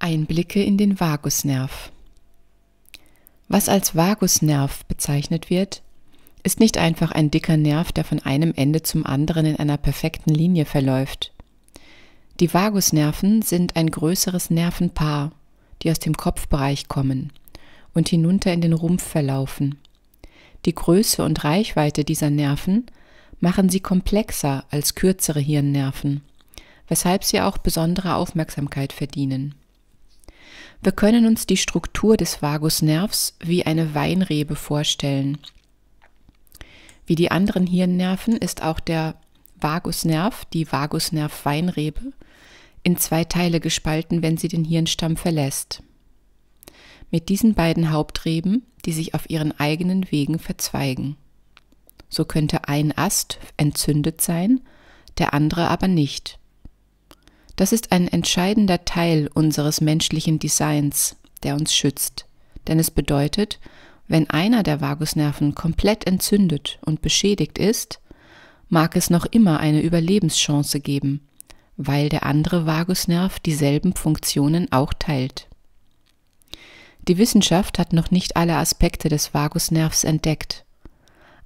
Einblicke in den Vagusnerv. Was als Vagusnerv bezeichnet wird, ist nicht einfach ein dicker Nerv, der von einem Ende zum anderen in einer perfekten Linie verläuft. Die Vagusnerven sind ein größeres Nervenpaar, die aus dem Kopfbereich kommen und hinunter in den Rumpf verlaufen. Die Größe und Reichweite dieser Nerven machen sie komplexer als kürzere Hirnnerven, weshalb sie auch besondere Aufmerksamkeit verdienen. Wir können uns die Struktur des Vagusnervs wie eine Weinrebe vorstellen. Wie die anderen Hirnnerven ist auch der Vagusnerv, die Vagusnerv-Weinrebe, in zwei Teile gespalten, wenn sie den Hirnstamm verlässt. Mit diesen beiden Hauptreben, die sich auf ihren eigenen Wegen verzweigen. So könnte ein Ast entzündet sein, der andere aber nicht. Das ist ein entscheidender Teil unseres menschlichen Designs, der uns schützt. Denn es bedeutet, wenn einer der Vagusnerven komplett entzündet und beschädigt ist, mag es noch immer eine Überlebenschance geben, weil der andere Vagusnerv dieselben Funktionen auch teilt. Die Wissenschaft hat noch nicht alle Aspekte des Vagusnervs entdeckt.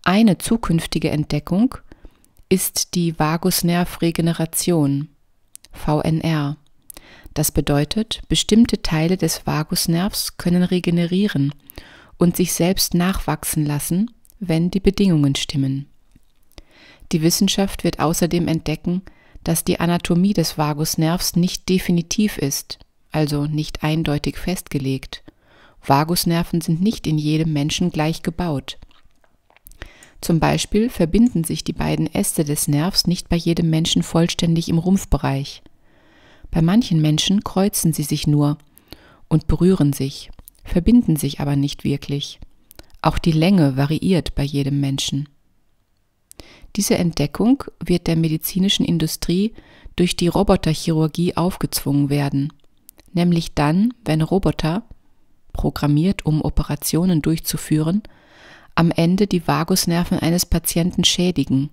Eine zukünftige Entdeckung ist die Vagusnervregeneration, VNR. Das bedeutet, bestimmte Teile des Vagusnervs können regenerieren und sich selbst nachwachsen lassen, wenn die Bedingungen stimmen. Die Wissenschaft wird außerdem entdecken, dass die Anatomie des Vagusnervs nicht definitiv ist, also nicht eindeutig festgelegt. Vagusnerven sind nicht in jedem Menschen gleich gebaut. Zum Beispiel verbinden sich die beiden Äste des Nervs nicht bei jedem Menschen vollständig im Rumpfbereich. Bei manchen Menschen kreuzen sie sich nur und berühren sich, verbinden sich aber nicht wirklich. Auch die Länge variiert bei jedem Menschen. Diese Entdeckung wird der medizinischen Industrie durch die Roboterchirurgie aufgezwungen werden, nämlich dann, wenn Roboter, programmiert um Operationen durchzuführen, am Ende die Vagusnerven eines Patienten schädigen,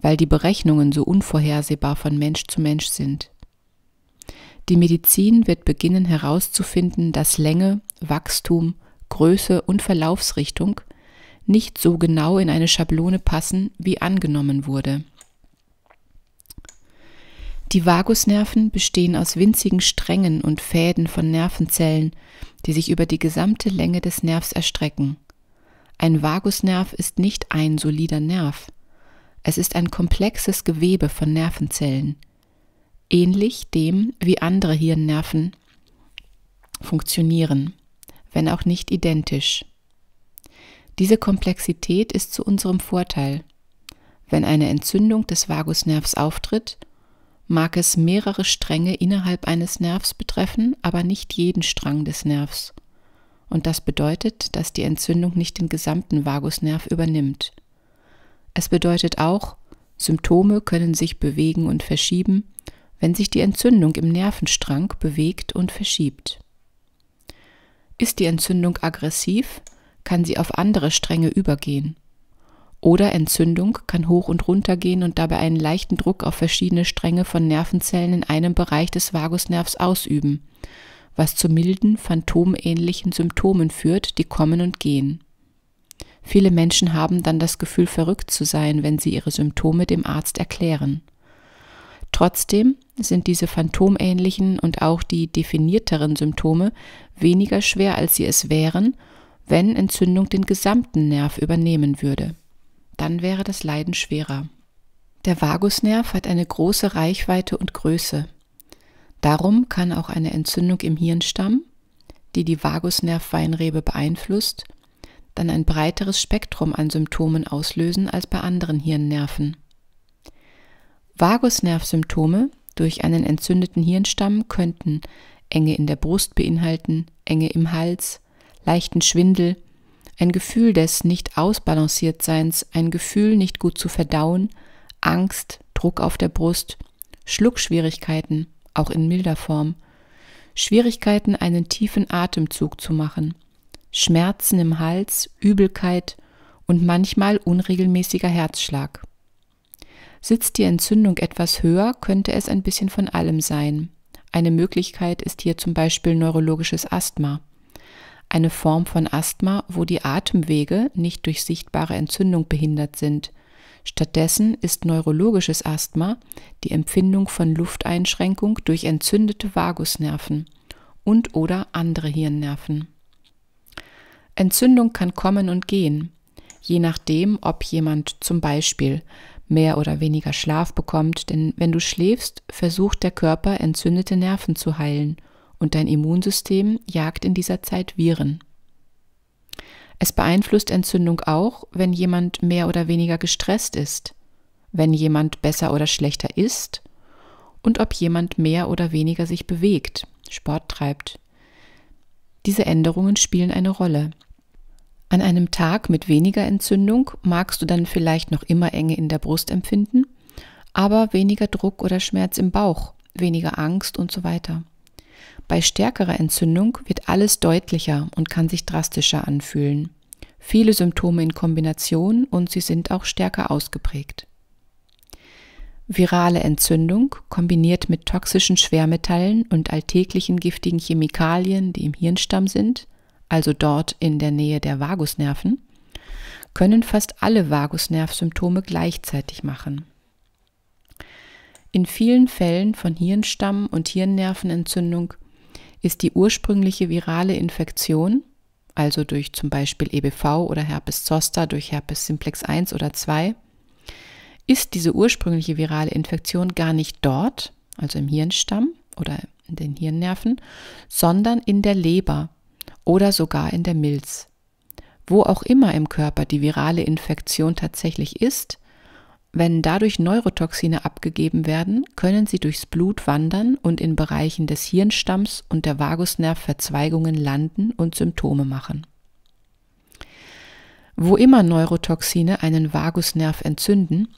weil die Berechnungen so unvorhersehbar von Mensch zu Mensch sind. Die Medizin wird beginnen herauszufinden, dass Länge, Wachstum, Größe und Verlaufsrichtung nicht so genau in eine Schablone passen, wie angenommen wurde. Die Vagusnerven bestehen aus winzigen Strängen und Fäden von Nervenzellen, die sich über die gesamte Länge des Nervs erstrecken. Ein Vagusnerv ist nicht ein solider Nerv. Es ist ein komplexes Gewebe von Nervenzellen, ähnlich dem, wie andere Hirnnerven funktionieren, wenn auch nicht identisch. Diese Komplexität ist zu unserem Vorteil. Wenn eine Entzündung des Vagusnervs auftritt, mag es mehrere Stränge innerhalb eines Nervs betreffen, aber nicht jeden Strang des Nervs und das bedeutet, dass die Entzündung nicht den gesamten Vagusnerv übernimmt. Es bedeutet auch, Symptome können sich bewegen und verschieben, wenn sich die Entzündung im Nervenstrang bewegt und verschiebt. Ist die Entzündung aggressiv, kann sie auf andere Stränge übergehen. Oder Entzündung kann hoch und runter gehen und dabei einen leichten Druck auf verschiedene Stränge von Nervenzellen in einem Bereich des Vagusnervs ausüben, was zu milden, phantomähnlichen Symptomen führt, die kommen und gehen. Viele Menschen haben dann das Gefühl, verrückt zu sein, wenn sie ihre Symptome dem Arzt erklären. Trotzdem sind diese phantomähnlichen und auch die definierteren Symptome weniger schwer, als sie es wären, wenn Entzündung den gesamten Nerv übernehmen würde. Dann wäre das Leiden schwerer. Der Vagusnerv hat eine große Reichweite und Größe. Darum kann auch eine Entzündung im Hirnstamm, die die Vagusnervweinrebe beeinflusst, dann ein breiteres Spektrum an Symptomen auslösen als bei anderen Hirnnerven. Vagusnervsymptome durch einen entzündeten Hirnstamm könnten Enge in der Brust beinhalten, Enge im Hals, leichten Schwindel, ein Gefühl des nicht ausbalanciert Seins, ein Gefühl nicht gut zu verdauen, Angst, Druck auf der Brust, Schluckschwierigkeiten, auch in milder Form, Schwierigkeiten, einen tiefen Atemzug zu machen, Schmerzen im Hals, Übelkeit und manchmal unregelmäßiger Herzschlag. Sitzt die Entzündung etwas höher, könnte es ein bisschen von allem sein. Eine Möglichkeit ist hier zum Beispiel neurologisches Asthma. Eine Form von Asthma, wo die Atemwege nicht durch sichtbare Entzündung behindert sind, Stattdessen ist neurologisches Asthma die Empfindung von Lufteinschränkung durch entzündete Vagusnerven und/oder andere Hirnnerven. Entzündung kann kommen und gehen, je nachdem, ob jemand zum Beispiel mehr oder weniger Schlaf bekommt, denn wenn du schläfst, versucht der Körper entzündete Nerven zu heilen und dein Immunsystem jagt in dieser Zeit Viren. Es beeinflusst Entzündung auch, wenn jemand mehr oder weniger gestresst ist, wenn jemand besser oder schlechter isst und ob jemand mehr oder weniger sich bewegt, Sport treibt. Diese Änderungen spielen eine Rolle. An einem Tag mit weniger Entzündung magst du dann vielleicht noch immer Enge in der Brust empfinden, aber weniger Druck oder Schmerz im Bauch, weniger Angst und so weiter. Bei stärkerer Entzündung wird alles deutlicher und kann sich drastischer anfühlen. Viele Symptome in Kombination und sie sind auch stärker ausgeprägt. Virale Entzündung kombiniert mit toxischen Schwermetallen und alltäglichen giftigen Chemikalien, die im Hirnstamm sind, also dort in der Nähe der Vagusnerven, können fast alle Vagusnervsymptome gleichzeitig machen. In vielen Fällen von Hirnstamm- und Hirnnervenentzündung ist die ursprüngliche virale Infektion, also durch zum Beispiel EBV oder Herpes zoster durch Herpes simplex 1 oder 2, ist diese ursprüngliche virale Infektion gar nicht dort, also im Hirnstamm oder in den Hirnnerven, sondern in der Leber oder sogar in der Milz. Wo auch immer im Körper die virale Infektion tatsächlich ist, wenn dadurch Neurotoxine abgegeben werden, können sie durchs Blut wandern und in Bereichen des Hirnstamms und der Vagusnervverzweigungen landen und Symptome machen. Wo immer Neurotoxine einen Vagusnerv entzünden,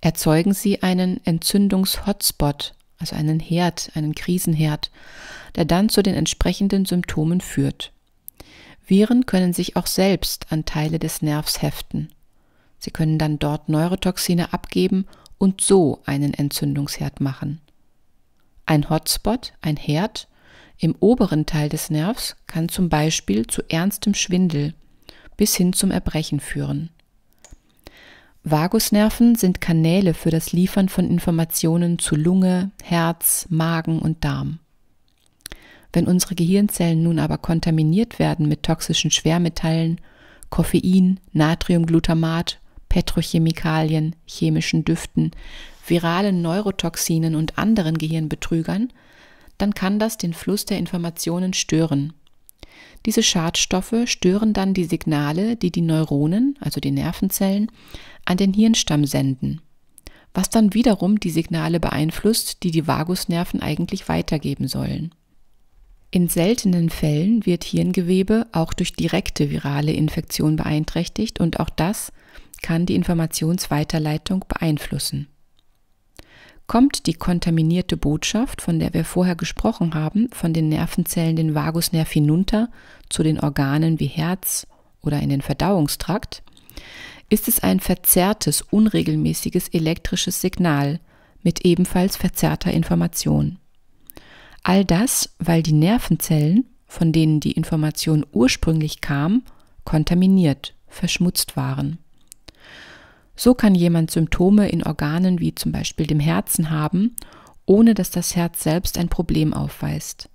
erzeugen sie einen Entzündungshotspot, also einen Herd, einen Krisenherd, der dann zu den entsprechenden Symptomen führt. Viren können sich auch selbst an Teile des Nervs heften. Sie können dann dort Neurotoxine abgeben und so einen Entzündungsherd machen. Ein Hotspot, ein Herd, im oberen Teil des Nervs kann zum Beispiel zu ernstem Schwindel bis hin zum Erbrechen führen. Vagusnerven sind Kanäle für das Liefern von Informationen zu Lunge, Herz, Magen und Darm. Wenn unsere Gehirnzellen nun aber kontaminiert werden mit toxischen Schwermetallen, Koffein, Natriumglutamat Petrochemikalien, chemischen Düften, viralen Neurotoxinen und anderen Gehirnbetrügern, dann kann das den Fluss der Informationen stören. Diese Schadstoffe stören dann die Signale, die die Neuronen, also die Nervenzellen, an den Hirnstamm senden, was dann wiederum die Signale beeinflusst, die die Vagusnerven eigentlich weitergeben sollen. In seltenen Fällen wird Hirngewebe auch durch direkte virale Infektion beeinträchtigt und auch das kann die Informationsweiterleitung beeinflussen. Kommt die kontaminierte Botschaft, von der wir vorher gesprochen haben, von den Nervenzellen den Vagusnerv hinunter zu den Organen wie Herz oder in den Verdauungstrakt, ist es ein verzerrtes, unregelmäßiges elektrisches Signal mit ebenfalls verzerrter Information. All das, weil die Nervenzellen, von denen die Information ursprünglich kam, kontaminiert, verschmutzt waren. So kann jemand Symptome in Organen wie zum Beispiel dem Herzen haben, ohne dass das Herz selbst ein Problem aufweist.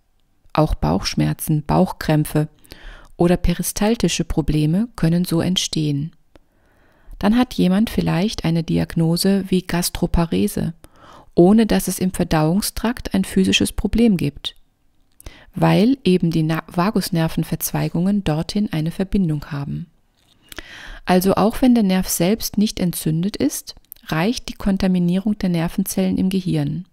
Auch Bauchschmerzen, Bauchkrämpfe oder peristaltische Probleme können so entstehen. Dann hat jemand vielleicht eine Diagnose wie Gastroparese, ohne dass es im Verdauungstrakt ein physisches Problem gibt, weil eben die Vagusnervenverzweigungen dorthin eine Verbindung haben. Also auch wenn der Nerv selbst nicht entzündet ist, reicht die Kontaminierung der Nervenzellen im Gehirn.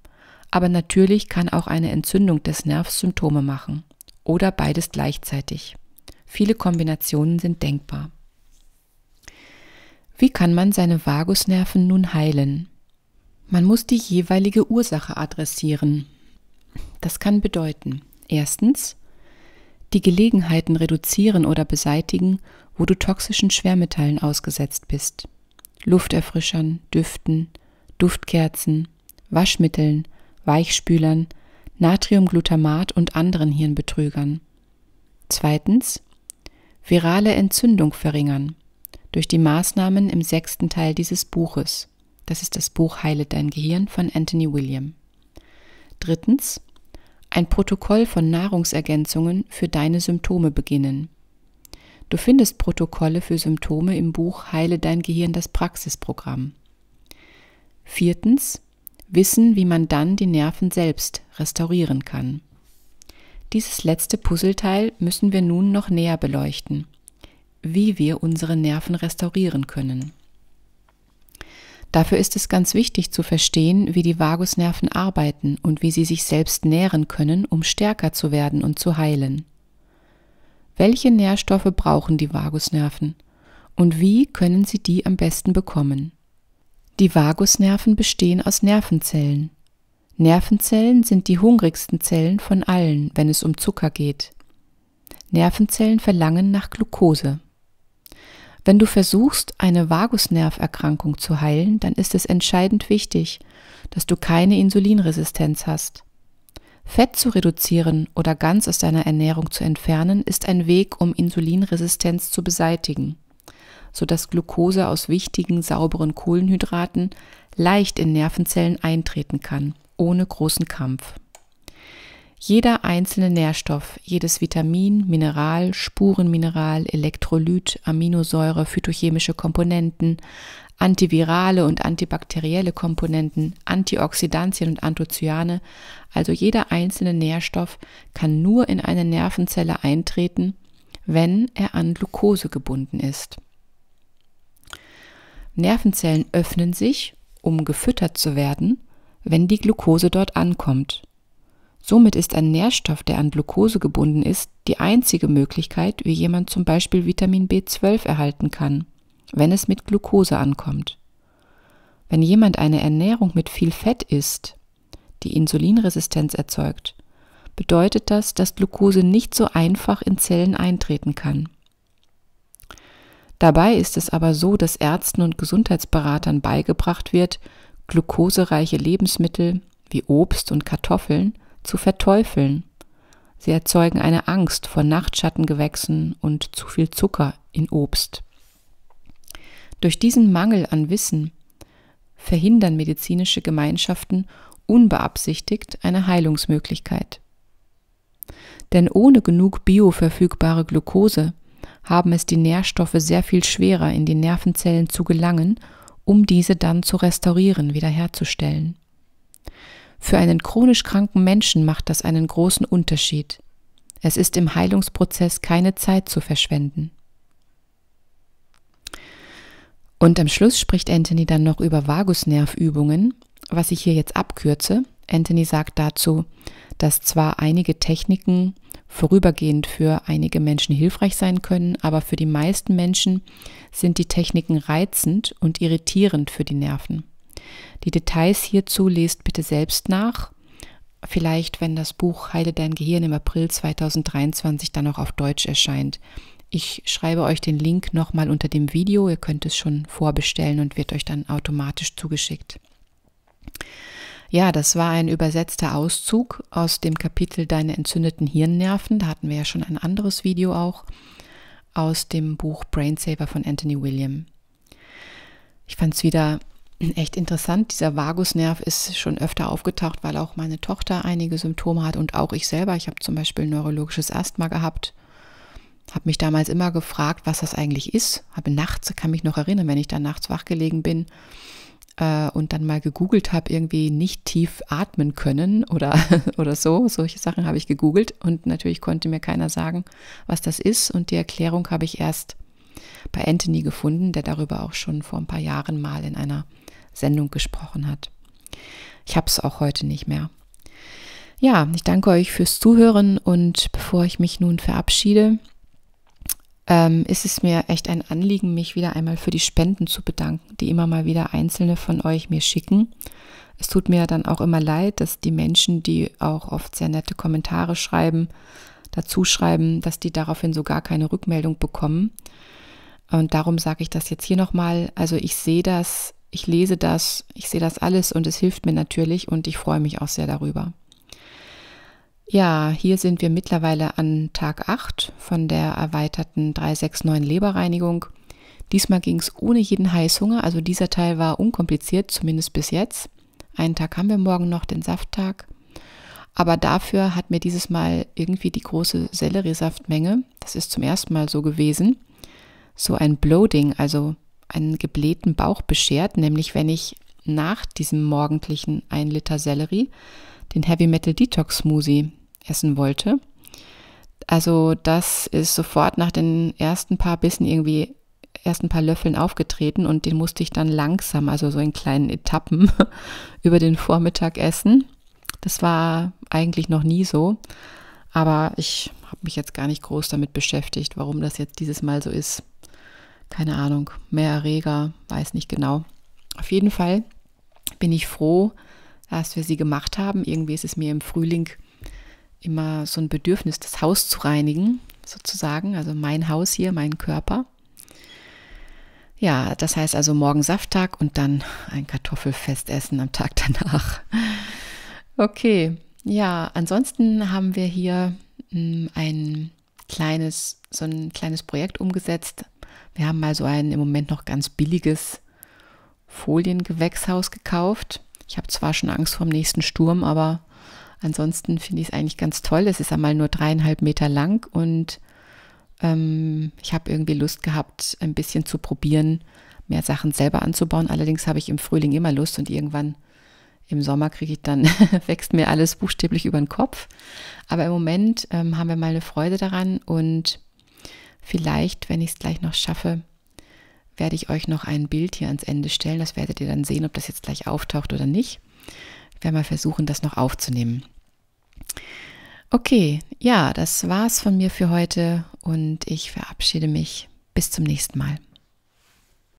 Aber natürlich kann auch eine Entzündung des Nervs Symptome machen. Oder beides gleichzeitig. Viele Kombinationen sind denkbar. Wie kann man seine Vagusnerven nun heilen? Man muss die jeweilige Ursache adressieren. Das kann bedeuten, erstens, die Gelegenheiten reduzieren oder beseitigen, wo du toxischen Schwermetallen ausgesetzt bist. Lufterfrischern, Düften, Duftkerzen, Waschmitteln, Weichspülern, Natriumglutamat und anderen Hirnbetrügern. Zweitens. Virale Entzündung verringern. Durch die Maßnahmen im sechsten Teil dieses Buches. Das ist das Buch Heile dein Gehirn von Anthony William. Drittens ein Protokoll von Nahrungsergänzungen für deine Symptome beginnen. Du findest Protokolle für Symptome im Buch Heile dein Gehirn das Praxisprogramm. Viertens. Wissen, wie man dann die Nerven selbst restaurieren kann. Dieses letzte Puzzleteil müssen wir nun noch näher beleuchten. Wie wir unsere Nerven restaurieren können. Dafür ist es ganz wichtig zu verstehen, wie die Vagusnerven arbeiten und wie sie sich selbst nähren können, um stärker zu werden und zu heilen. Welche Nährstoffe brauchen die Vagusnerven und wie können sie die am besten bekommen? Die Vagusnerven bestehen aus Nervenzellen. Nervenzellen sind die hungrigsten Zellen von allen, wenn es um Zucker geht. Nervenzellen verlangen nach Glucose. Wenn du versuchst, eine Vagusnerverkrankung zu heilen, dann ist es entscheidend wichtig, dass du keine Insulinresistenz hast. Fett zu reduzieren oder ganz aus deiner Ernährung zu entfernen, ist ein Weg, um Insulinresistenz zu beseitigen, sodass Glucose aus wichtigen, sauberen Kohlenhydraten leicht in Nervenzellen eintreten kann, ohne großen Kampf. Jeder einzelne Nährstoff, jedes Vitamin, Mineral, Spurenmineral, Elektrolyt, Aminosäure, phytochemische Komponenten, antivirale und antibakterielle Komponenten, Antioxidantien und Anthocyane, also jeder einzelne Nährstoff kann nur in eine Nervenzelle eintreten, wenn er an Glucose gebunden ist. Nervenzellen öffnen sich, um gefüttert zu werden, wenn die Glucose dort ankommt. Somit ist ein Nährstoff, der an Glucose gebunden ist, die einzige Möglichkeit, wie jemand zum Beispiel Vitamin B12 erhalten kann, wenn es mit Glucose ankommt. Wenn jemand eine Ernährung mit viel Fett isst, die Insulinresistenz erzeugt, bedeutet das, dass Glucose nicht so einfach in Zellen eintreten kann. Dabei ist es aber so, dass Ärzten und Gesundheitsberatern beigebracht wird, glukosereiche Lebensmittel wie Obst und Kartoffeln – zu verteufeln. Sie erzeugen eine Angst vor Nachtschattengewächsen und zu viel Zucker in Obst. Durch diesen Mangel an Wissen verhindern medizinische Gemeinschaften unbeabsichtigt eine Heilungsmöglichkeit. Denn ohne genug bioverfügbare Glucose haben es die Nährstoffe sehr viel schwerer in die Nervenzellen zu gelangen, um diese dann zu restaurieren, wiederherzustellen. Für einen chronisch kranken Menschen macht das einen großen Unterschied. Es ist im Heilungsprozess keine Zeit zu verschwenden. Und am Schluss spricht Anthony dann noch über Vagusnervübungen, was ich hier jetzt abkürze. Anthony sagt dazu, dass zwar einige Techniken vorübergehend für einige Menschen hilfreich sein können, aber für die meisten Menschen sind die Techniken reizend und irritierend für die Nerven. Die Details hierzu lest bitte selbst nach. Vielleicht, wenn das Buch Heile dein Gehirn im April 2023 dann auch auf Deutsch erscheint. Ich schreibe euch den Link nochmal unter dem Video. Ihr könnt es schon vorbestellen und wird euch dann automatisch zugeschickt. Ja, das war ein übersetzter Auszug aus dem Kapitel Deine entzündeten Hirnnerven. Da hatten wir ja schon ein anderes Video auch aus dem Buch Brainsaver von Anthony William. Ich fand es wieder echt interessant. Dieser Vagusnerv ist schon öfter aufgetaucht, weil auch meine Tochter einige Symptome hat und auch ich selber. Ich habe zum Beispiel neurologisches Asthma gehabt. Habe mich damals immer gefragt, was das eigentlich ist. Habe nachts, kann mich noch erinnern, wenn ich da nachts wachgelegen bin äh, und dann mal gegoogelt habe, irgendwie nicht tief atmen können oder, oder so. Solche Sachen habe ich gegoogelt und natürlich konnte mir keiner sagen, was das ist. Und die Erklärung habe ich erst bei Anthony gefunden, der darüber auch schon vor ein paar Jahren mal in einer Sendung gesprochen hat. Ich habe es auch heute nicht mehr. Ja, ich danke euch fürs Zuhören und bevor ich mich nun verabschiede, ähm, ist es mir echt ein Anliegen, mich wieder einmal für die Spenden zu bedanken, die immer mal wieder einzelne von euch mir schicken. Es tut mir dann auch immer leid, dass die Menschen, die auch oft sehr nette Kommentare schreiben, dazu schreiben, dass die daraufhin so gar keine Rückmeldung bekommen. Und darum sage ich das jetzt hier nochmal. Also ich sehe das ich lese das, ich sehe das alles und es hilft mir natürlich und ich freue mich auch sehr darüber. Ja, hier sind wir mittlerweile an Tag 8 von der erweiterten 369 Leberreinigung. Diesmal ging es ohne jeden Heißhunger, also dieser Teil war unkompliziert, zumindest bis jetzt. Einen Tag haben wir morgen noch, den Safttag. Aber dafür hat mir dieses Mal irgendwie die große Selleriesaftmenge, das ist zum ersten Mal so gewesen, so ein Bloating, also einen geblähten Bauch beschert, nämlich wenn ich nach diesem morgendlichen 1 Liter Sellerie den Heavy Metal Detox Smoothie essen wollte. Also das ist sofort nach den ersten paar Bissen irgendwie ersten paar Löffeln aufgetreten und den musste ich dann langsam, also so in kleinen Etappen über den Vormittag essen. Das war eigentlich noch nie so, aber ich habe mich jetzt gar nicht groß damit beschäftigt, warum das jetzt dieses Mal so ist keine Ahnung, mehr Erreger, weiß nicht genau. Auf jeden Fall bin ich froh, dass wir sie gemacht haben. Irgendwie ist es mir im Frühling immer so ein Bedürfnis, das Haus zu reinigen, sozusagen. Also mein Haus hier, mein Körper. Ja, das heißt also morgen Safttag und dann ein Kartoffelfestessen am Tag danach. Okay, ja, ansonsten haben wir hier hm, ein kleines, so ein kleines Projekt umgesetzt, wir haben mal so ein im Moment noch ganz billiges Foliengewächshaus gekauft. Ich habe zwar schon Angst vor dem nächsten Sturm, aber ansonsten finde ich es eigentlich ganz toll. Es ist einmal nur dreieinhalb Meter lang und ähm, ich habe irgendwie Lust gehabt, ein bisschen zu probieren, mehr Sachen selber anzubauen. Allerdings habe ich im Frühling immer Lust und irgendwann im Sommer kriege ich dann, wächst mir alles buchstäblich über den Kopf. Aber im Moment ähm, haben wir mal eine Freude daran und Vielleicht, wenn ich es gleich noch schaffe, werde ich euch noch ein Bild hier ans Ende stellen. Das werdet ihr dann sehen, ob das jetzt gleich auftaucht oder nicht. Ich werde mal versuchen, das noch aufzunehmen. Okay, ja, das war's von mir für heute und ich verabschiede mich. Bis zum nächsten Mal.